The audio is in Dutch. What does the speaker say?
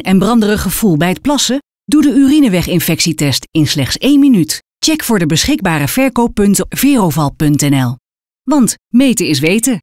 en branderig gevoel bij het plassen? Doe de urineweginfectietest in slechts 1 minuut. Check voor de beschikbare verkooppunten veroval.nl. Want meten is weten.